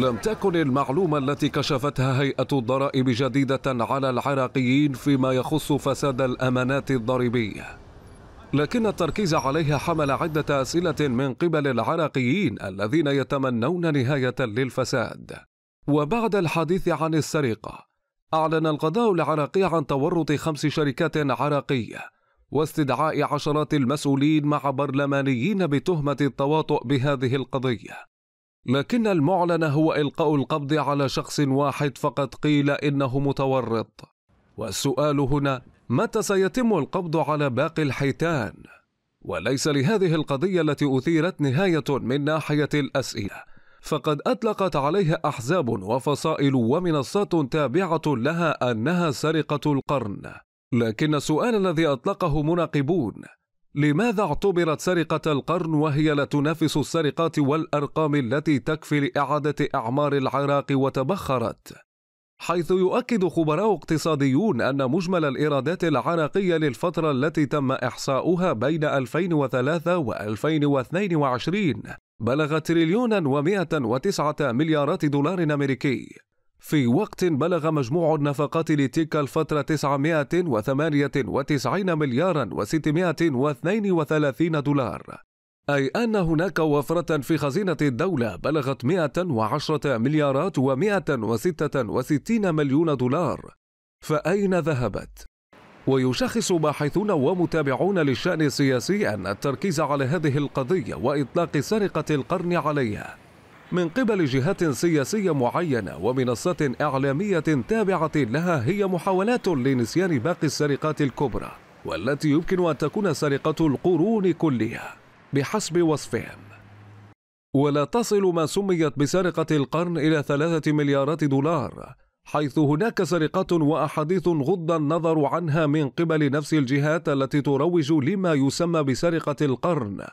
لم تكن المعلومة التي كشفتها هيئة الضرائب جديدة على العراقيين فيما يخص فساد الأمانات الضريبية لكن التركيز عليها حمل عدة أسئلة من قبل العراقيين الذين يتمنون نهاية للفساد وبعد الحديث عن السرقة أعلن القضاء العراقي عن تورط خمس شركات عراقية واستدعاء عشرات المسؤولين مع برلمانيين بتهمة التواطؤ بهذه القضية ما المعلن هو إلقاء القبض على شخص واحد فقد قيل إنه متورط والسؤال هنا متى سيتم القبض على باقي الحيتان؟ وليس لهذه القضية التي أثيرت نهاية من ناحية الأسئلة فقد أطلقت عليها أحزاب وفصائل ومنصات تابعة لها أنها سرقة القرن لكن السؤال الذي أطلقه مناقبون لماذا اعتبرت سرقة القرن وهي لا تنافس السرقات والأرقام التي تكفي لإعادة أعمار العراق وتبخرت؟ حيث يؤكد خبراء اقتصاديون أن مجمل الإيرادات العراقية للفترة التي تم إحصاؤها بين 2003 و 2022 بلغ تريليونا و109 مليارات دولار أمريكي في وقت بلغ مجموع النفقات لتلك الفترة 998 مليارا و632 دولار أي أن هناك وفرة في خزينة الدولة بلغت 110 مليارات و166 مليون دولار فأين ذهبت؟ ويشخص باحثون ومتابعون للشأن السياسي أن التركيز على هذه القضية وإطلاق سرقة القرن عليها من قبل جهات سياسية معينة ومنصات إعلامية تابعة لها هي محاولات لنسيان باقي السرقات الكبرى والتي يمكن أن تكون سرقة القرون كلها بحسب وصفهم ولا تصل ما سميت بسرقة القرن إلى ثلاثة مليارات دولار حيث هناك سرقات وأحاديث غض النظر عنها من قبل نفس الجهات التي تروج لما يسمى بسرقة القرن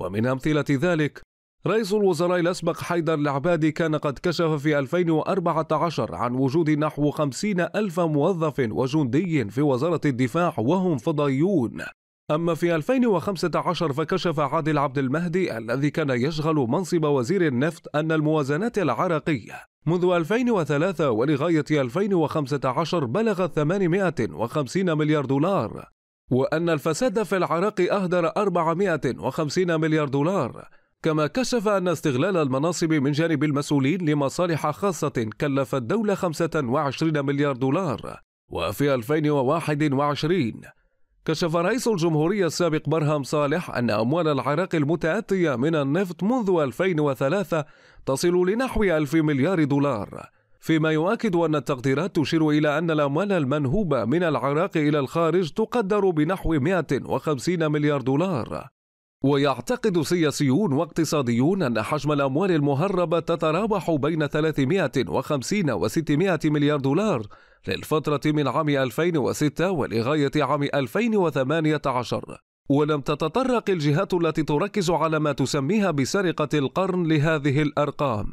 ومن أمثلة ذلك رئيس الوزراء الأسبق حيدر العبادي كان قد كشف في 2014 عن وجود نحو 50 ألف موظف وجندي في وزارة الدفاع وهم فضائيون أما في 2015 فكشف عادل عبد المهدي الذي كان يشغل منصب وزير النفط أن الموازنات العراقية منذ 2003 ولغاية 2015 بلغت 850 مليار دولار وأن الفساد في العراق أهدر 450 مليار دولار كما كشف أن استغلال المناصب من جانب المسؤولين لمصالح خاصة كلف الدولة 25 مليار دولار وفي 2021 كشف رئيس الجمهورية السابق برهم صالح أن أموال العراق المتأتية من النفط منذ 2003 تصل لنحو 1000 مليار دولار فيما يؤكد أن التقديرات تشير إلى أن الأموال المنهوبة من العراق إلى الخارج تقدر بنحو 150 مليار دولار ويعتقد سياسيون واقتصاديون أن حجم الأموال المهربة تتراوح بين 350 و 600 مليار دولار للفترة من عام 2006 ولغاية عام 2018 ولم تتطرق الجهات التي تركز على ما تسميها بسرقة القرن لهذه الأرقام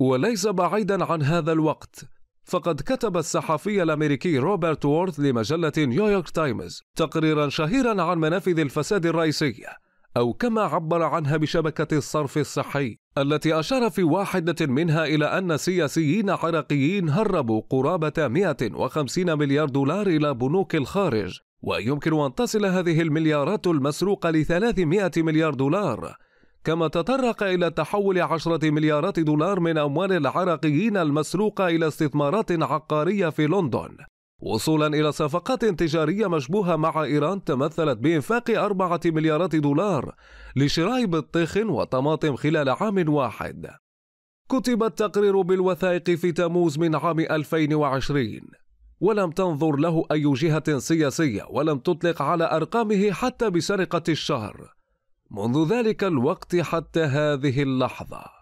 وليس بعيدا عن هذا الوقت فقد كتب الصحفي الامريكي روبرت وورث لمجله نيويورك تايمز تقريرا شهيرا عن منافذ الفساد الرئيسيه أو كما عبر عنها بشبكة الصرف الصحي التي أشار في واحدة منها إلى أن سياسيين عراقيين هربوا قرابة 150 مليار دولار إلى بنوك الخارج ويمكن أن تصل هذه المليارات المسروقة ل 300 مليار دولار كما تطرق إلى تحول عشرة مليارات دولار من أموال العراقيين المسروقة إلى استثمارات عقارية في لندن وصولا إلى صفقات تجارية مشبوهة مع إيران تمثلت بإنفاق أربعة مليارات دولار لشراء بطيخ وطماطم خلال عام واحد كتب التقرير بالوثائق في تموز من عام 2020 ولم تنظر له أي جهة سياسية ولم تطلق على أرقامه حتى بسرقة الشهر منذ ذلك الوقت حتى هذه اللحظه